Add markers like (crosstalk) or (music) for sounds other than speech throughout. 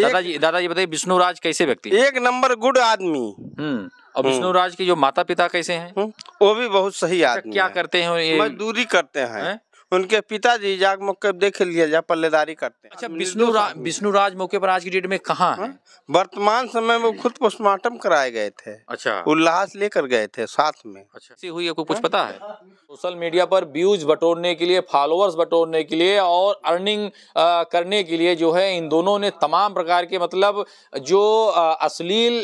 दादाजी दादाजी बताइए विष्णु राज कैसे व्यक्ति एक नंबर गुड आदमी हम्म, और विष्णु राज के जो माता पिता कैसे हैं हम्म, वो भी बहुत सही अच्छा, आदमी क्या करते हैं मजदूरी करते हैं उनके पिताजी जाग मौके देख लिया जाए पल्लेदारी करते हैं अच्छा विष्णु रा, विष्णु राज मौके पर आज की डेट में कहाँ हाँ? वर्तमान समय में खुद पोस्टमार्टम कराए गए थे अच्छा उल्लास लेकर गए थे साथ में अच्छा हुई है कुछ हाँ? पता है सोशल मीडिया पर व्यूज बटोरने के लिए फॉलोअर्स बटोरने के लिए और अर्निंग करने के लिए जो है इन दोनों ने तमाम प्रकार के मतलब जो अश्लील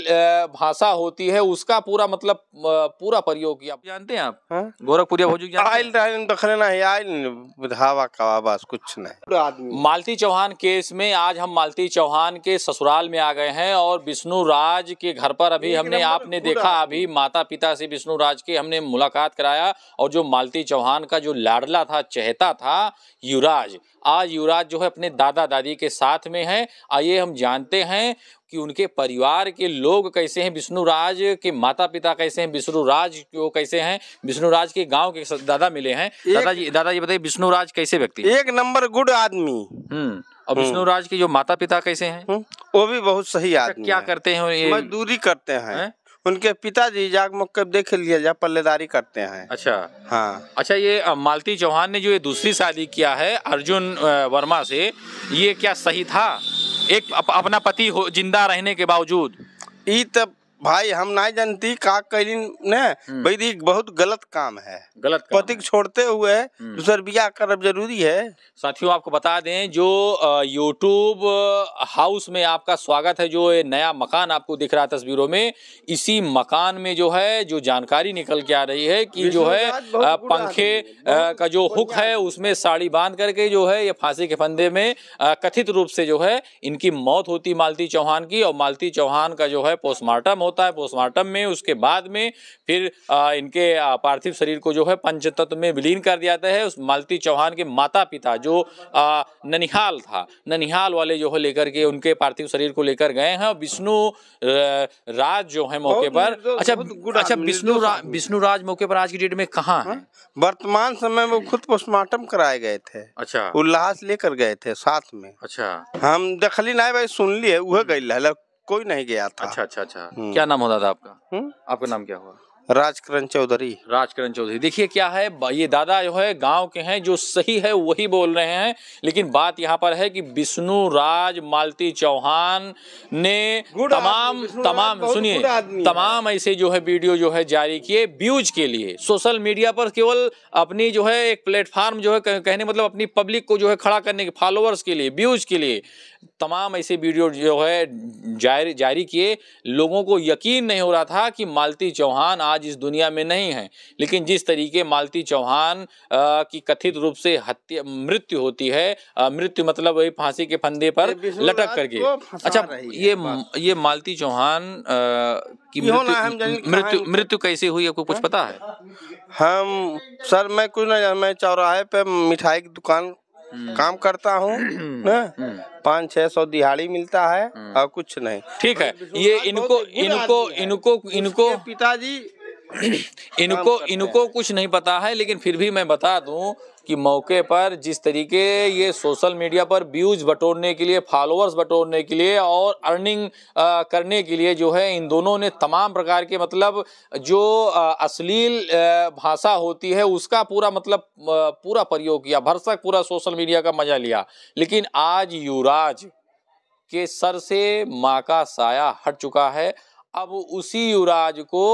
भाषा होती है उसका पूरा मतलब पूरा प्रयोग किया जानते हैं आप हाँ? गोरखपुरिया भोजू आयल है आयल बुधावा कवाबास कुछ नहीं मालती चौहान केस में आज हम मालती चौहान के ससुराल में आ गए हैं और विष्णु राज के घर पर अभी हमने आपने देखा अभी माता पिता से विष्णु राज के हमने मुलाकात कराया और जो मालती चौहान का जो लाडला था चहता था युवराज आज युवराज जो है अपने दादा दादी के साथ में है आइए हम जानते हैं कि उनके परिवार के लोग कैसे हैं विष्णुराज के माता पिता कैसे हैं विष्णुराज को कैसे हैं विष्णुराज के गांव के दादा मिले हैं दादाजी दादाजी बताइए विष्णुराज कैसे व्यक्ति एक नंबर गुड आदमी हम्म और हम्म। विष्णुराज के जो माता पिता कैसे हैं हम्म, वो भी बहुत सही अच्छा, आदमी क्या करते हैं मजदूरी करते हैं उनके पिताजी जाग मुकब देख लिया जा पल्लेदारी करते हैं अच्छा हाँ अच्छा ये मालती चौहान ने जो ये दूसरी शादी किया है अर्जुन वर्मा से ये क्या सही था एक अप, अपना पति जिंदा रहने के बावजूद ई तब भाई हम ना जानती का करीन ने हम्म। भाई बहुत गलत काम है गलत पति छोड़ते हुए हम्म। दूसर बिया कर जरूरी है साथियों आपको बता दें जो यूट्यूब हाउस में आपका स्वागत है जो ये नया मकान आपको दिख रहा है तस्वीरों में इसी मकान में जो है जो जानकारी निकल के आ रही है कि जो है पंखे का जो हुक है उसमें साड़ी बांध करके जो है ये फांसी के फंदे में कथित रूप से जो है इनकी मौत होती मालती चौहान की और मालती चौहान का जो है पोस्टमार्टम होता है पोस्टमार्टम में उसके बाद में फिर आ, इनके पार्थिव शरीर को जो है पंचतत्व में विलीन कर दिया जाता है उस मालती चौहान के माता पिता जो आ, ननिहाल था ननिहाल वाले जो है लेकर के उनके पार्थिव शरीर को लेकर गए हैं विष्णु राज जो है मौके पर अच्छा अच्छा विष्णु विष्णु राज मौके पर आज की डेट में कहाँ है हाँ? वर्तमान समय में खुद पोस्टमार्टम कराए गए थे अच्छा उल्लास लेकर गए थे साथ में अच्छा हम दखली ना भाई सुन लिए वह गई कोई नहीं गया था अच्छा अच्छा अच्छा हम्म। क्या नाम होता था आपका हुँ? हम्म? आपका नाम क्या हुआ राजकरण चौधरी राजकरण चौधरी देखिए क्या है ये दादा जो है गांव के हैं जो सही है वही बोल रहे हैं लेकिन बात यहाँ पर है कि विष्णु राज मालती चौहान ने तमाम तमाम सुनिए तमाम ऐसे जो है वीडियो जो है जारी किए व्यूज के लिए सोशल मीडिया पर केवल अपनी जो है एक प्लेटफॉर्म जो है कहने मतलब अपनी पब्लिक को जो है खड़ा करने के फॉलोअर्स के लिए व्यूज के लिए तमाम ऐसे वीडियो जो है जारी जारी किए लोगों को यकीन नहीं हो रहा था कि मालती चौहान आज इस दुनिया में नहीं है लेकिन जिस तरीके मालती चौहान आ, की कथित रूप से हत्या मृत्यु होती है मृत्यु मतलब वही फांसी के फंदे पर लटक करके अच्छा ये ये मालती चौहान की मृत्यु मृत्यु मृत्यु कैसे हुई आपको कुछ हाँ? पता है हम सर मैं कुछ नहीं मैं चौराहे पे मिठाई की दुकान हम्म। काम करता हूँ हम्म। हम्म। पाँच छह सौ दिहाड़ी मिलता है और कुछ नहीं ठीक है ये इनको इनको इनको इनको पिताजी (coughs) इनको इनको कुछ नहीं पता है लेकिन फिर भी मैं बता दूं कि मौके पर जिस तरीके ये सोशल मीडिया पर व्यूज बटोरने के लिए फॉलोअर्स बटोरने के लिए और अर्निंग करने के लिए जो है इन दोनों ने तमाम प्रकार के मतलब जो अश्लील भाषा होती है उसका पूरा मतलब पूरा प्रयोग किया भरसक पूरा सोशल मीडिया का मजा लिया लेकिन आज युवराज के सर से माँ का साया हट चुका है अब उसी युवराज को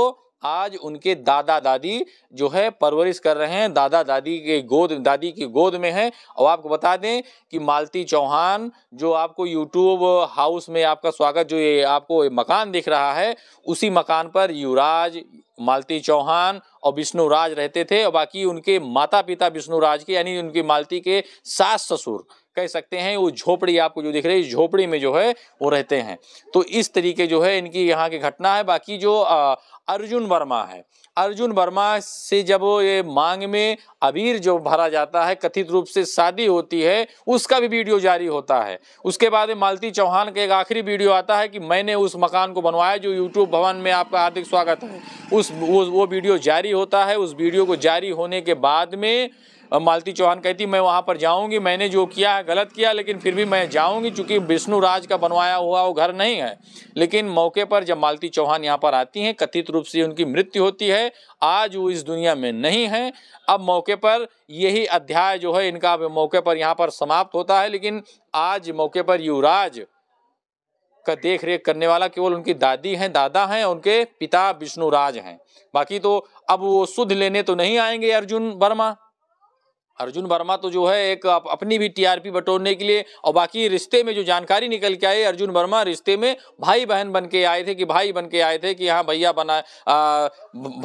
आज उनके दादा दादी जो है परवरिश कर रहे हैं दादा दादी के गोद दादी की गोद में हैं और आपको बता दें कि मालती चौहान जो आपको यूट्यूब हाउस में आपका स्वागत जो ये आपको मकान दिख रहा है उसी मकान पर युवराज मालती चौहान और विष्णु राज रहते थे और बाकी उनके माता पिता विष्णु राज के यानी उनकी मालती के सास ससुर कह सकते हैं वो झोपड़ी आपको जो दिख रही है झोपड़ी में जो है वो रहते हैं तो इस तरीके जो है इनकी यहाँ की घटना है बाकी जो आ, अर्जुन वर्मा है अर्जुन वर्मा से जब ये मांग में अबीर जो भरा जाता है कथित रूप से शादी होती है उसका भी वीडियो जारी होता है उसके बाद मालती चौहान का एक आखिरी वीडियो आता है कि मैंने उस मकान को बनवाया जो यूट्यूब भवन में आपका हार्दिक स्वागत है उस वो, वो वीडियो जारी होता है उस वीडियो को जारी होने के बाद में मालती चौहान कहती मैं वहाँ पर जाऊँगी मैंने जो किया है गलत किया लेकिन फिर भी मैं जाऊँगी चूँकि विष्णु राज का बनवाया हुआ वो घर नहीं है लेकिन मौके पर जब मालती चौहान यहाँ पर आती हैं कथित रूप से उनकी मृत्यु होती है आज वो इस दुनिया में नहीं है अब मौके पर यही अध्याय जो है इनका मौके पर यहाँ पर समाप्त होता है लेकिन आज मौके पर युवराज का देख रेख करने वाला केवल उनकी दादी हैं दादा हैं उनके पिता विष्णुराज हैं बाकी तो अब वो सुध लेने तो नहीं आएंगे अर्जुन वर्मा अर्जुन वर्मा तो जो है एक अपनी भी टीआरपी बटोरने के लिए और बाकी रिश्ते में जो जानकारी निकल के आई अर्जुन वर्मा रिश्ते में भाई बहन बन के आए थे कि भाई बन के आए थे कि हाँ भैया बना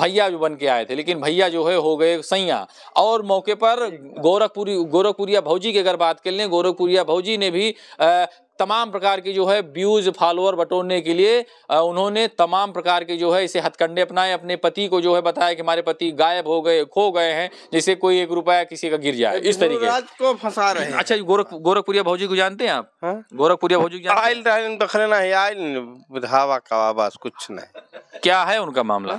भैया जो बन के आए थे लेकिन भैया जो है हो गए सैया और मौके पर गोरखपुरी गोरखपुरिया भौजी की अगर बात कर लें गोरखपुरिया भौजी ने भी तमाम प्रकार के जो है व्यूज़ फॉलोअर बटोरने के लिए उन्होंने तमाम प्रकार के जो है इसे हथकंडे अपनाए अपने पति को जो है बताया कि हमारे पति गायब हो गए खो गए हैं जैसे कोई एक रुपया किसी का गिर जाए इस तरीके को फंसा रहे हैं अच्छा गोरख गोरखपुरिया भाजी को जानते हैं आप हाँ? गोरखपुरिया भाजी आयल कुछ नहीं क्या है उनका मामला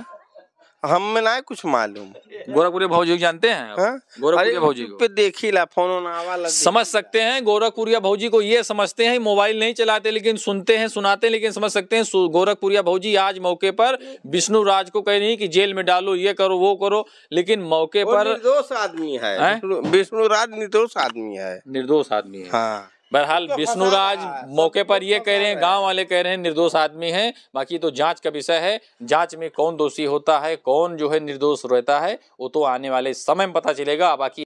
हमें ना कुछ मालूम भाजी को जानते हैं हाँ? देखी ला फोन समझ सकते हैं गोरखपुरिया भाजी को ये समझते हैं मोबाइल नहीं चलाते लेकिन सुनते हैं सुनाते हैं लेकिन समझ सकते हैं गोरखपुरिया भाजी आज मौके पर विष्णु राज को कह रही कि जेल में डालो ये करो वो करो लेकिन मौके पर निर्दोष आदमी है विष्णु राज निर्दोष आदमी है निर्दोष आदमी है हाँ। बहरहाल तो विष्णुराज मौके पर ये कह रहे हैं गांव वाले कह रहे हैं निर्दोष आदमी है बाकी तो जांच का विषय है जांच में कौन दोषी होता है कौन जो है निर्दोष रहता है वो तो आने वाले समय में पता चलेगा बाकी